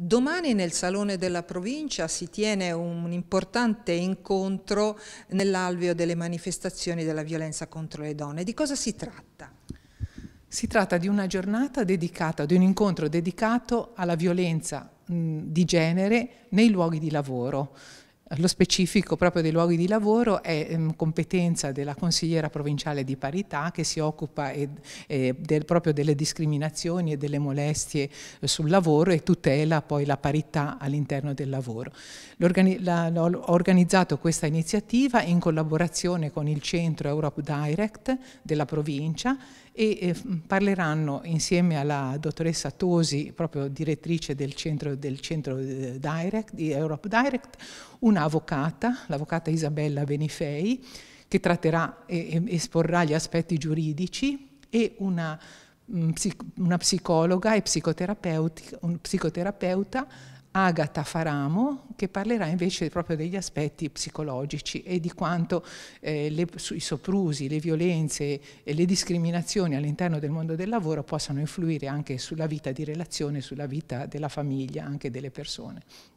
Domani nel Salone della Provincia si tiene un importante incontro nell'alveo delle manifestazioni della violenza contro le donne. Di cosa si tratta? Si tratta di una giornata dedicata, di un incontro dedicato alla violenza mh, di genere nei luoghi di lavoro. Lo specifico proprio dei luoghi di lavoro è um, competenza della consigliera provinciale di parità che si occupa e, e del, proprio delle discriminazioni e delle molestie eh, sul lavoro e tutela poi la parità all'interno del lavoro. L'organi- ho organizzato questa iniziativa in collaborazione con il Centro Europe Direct della provincia e eh, parleranno insieme alla dottoressa Tosi, proprio direttrice del centro, del centro eh, Direct, di Europe Direct, una una avvocata, l'avvocata Isabella Benifei, che tratterà e esporrà gli aspetti giuridici, e una, mm, una psicologa e un psicoterapeuta, Agata Faramo, che parlerà invece proprio degli aspetti psicologici e di quanto eh, le, i soprusi, le violenze e le discriminazioni all'interno del mondo del lavoro possano influire anche sulla vita di relazione, sulla vita della famiglia, anche delle persone.